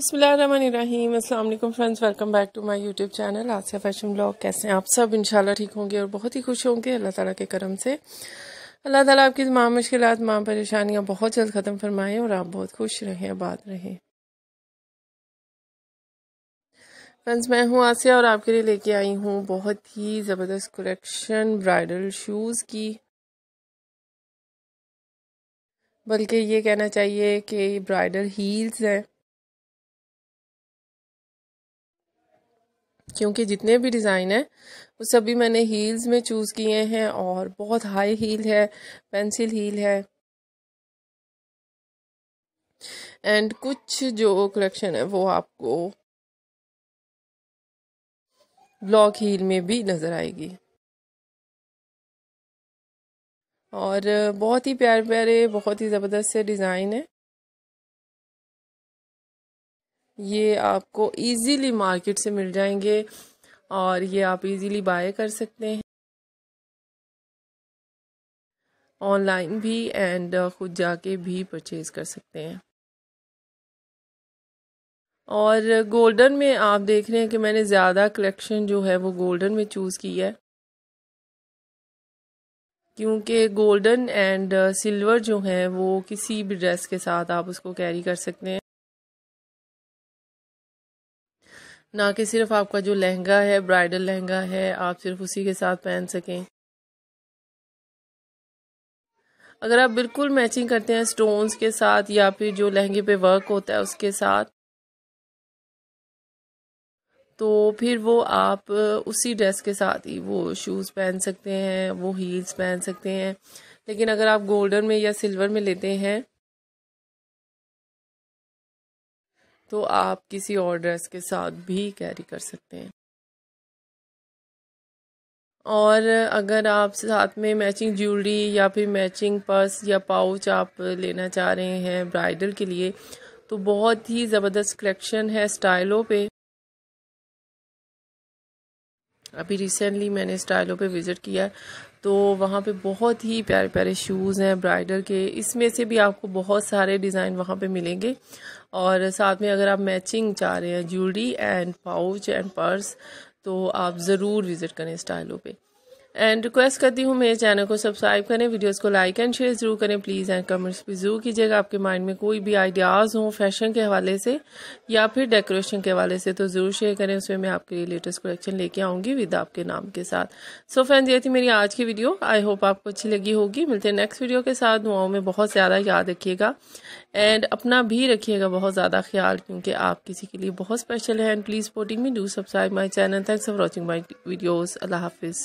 अस्सलाम वालेकुम friends welcome back to my YouTube channel Aasiya fashion blog कैसे हैं आप सब इंशाल्लाह ठीक होंगे और बहुत ही खुश होंगे अल्लाह ताला के करम से अल्लाह ताला आपकी तमाम मुश्किल तमाम परेशानियां बहुत जल्द ख़त्म फरमाएं और आप बहुत खुश रहें आबाद रहें फ्रेंड्स मैं हूँ आसिया और आपके लिए लेके आई हूँ बहुत ही ज़बरदस्त कलेक्शन ब्राइडल शूज़ की बल्कि ये कहना चाहिए कि ब्राइडल हील्स हैं क्योंकि जितने भी डिज़ाइन हैं वो सभी मैंने हील्स में चूज़ किए हैं और बहुत हाई हील है पेंसिल हील है एंड कुछ जो कलेक्शन है वो आपको ब्लॉक हील में भी नज़र आएगी और बहुत ही प्यारे प्यारे बहुत ही ज़बरदस्त से डिज़ाइन है ये आपको इजीली मार्केट से मिल जाएंगे और ये आप इजीली बाय कर सकते हैं ऑनलाइन भी एंड uh, खुद जाके भी परचेज कर सकते हैं और गोल्डन में आप देख रहे हैं कि मैंने ज़्यादा कलेक्शन जो है वो गोल्डन में चूज़ की है क्योंकि गोल्डन एंड सिल्वर जो है वो किसी भी ड्रेस के साथ आप उसको कैरी कर सकते हैं ना कि सिर्फ आपका जो लहंगा है ब्राइडल लहंगा है आप सिर्फ उसी के साथ पहन सकें अगर आप बिल्कुल मैचिंग करते हैं स्टोन्स के साथ या फिर जो लहंगे पे वर्क होता है उसके साथ तो फिर वो आप उसी ड्रेस के साथ ही वो शूज़ पहन सकते हैं वो हील्स पहन सकते हैं लेकिन अगर आप गोल्डन में या सिल्वर में लेते हैं तो आप किसी और ड्रेस के साथ भी कैरी कर सकते हैं और अगर आप साथ में मैचिंग ज्वेलरी या फिर मैचिंग पर्स या पाउच आप लेना चाह रहे हैं ब्राइडल के लिए तो बहुत ही ज़बरदस्त कलेक्शन है स्टाइलों पे अभी रिसेंटली मैंने स्टाइलों पे विज़िट किया तो वहाँ पे बहुत ही प्यारे प्यारे शूज़ हैं ब्राइडल के इसमें से भी आपको बहुत सारे डिज़ाइन वहाँ पे मिलेंगे और साथ में अगर आप मैचिंग चाह रहे हैं jewellery and pouch and purse तो आप ज़रूर विज़िट करें स्टाइलों पे एंड रिक्वेस्ट करती हूँ मेरे चैनल को सब्सक्राइब करें वीडियोस को लाइक एंड शेयर ज़रूर करें प्लीज़ एंड कमेंट्स भी ज़रूर कीजिएगा आपके माइंड में कोई भी आइडियाज़ हों फैशन के हवाले से या फिर डेकोरेशन के हवाले से तो ज़रूर शेयर करें उसमें मैं आपके लिए लेटेस्ट कलेक्शन लेके आऊँगी विद आपके नाम के साथ सो so फ्रेंड्स ये थी मेरी आज की वीडियो आई होप आपको अच्छी लगी होगी मिलते हैं नेक्स्ट वीडियो के साथ दुआओं में बहुत ज़्यादा याद रखिएगा एंड अपना भी रखिएगा बहुत ज़्यादा ख्याल क्योंकि आप किसी के लिए बहुत स्पेशल है and please supporting me do subscribe my channel thanks for watching my videos अल्लाह हाफिज़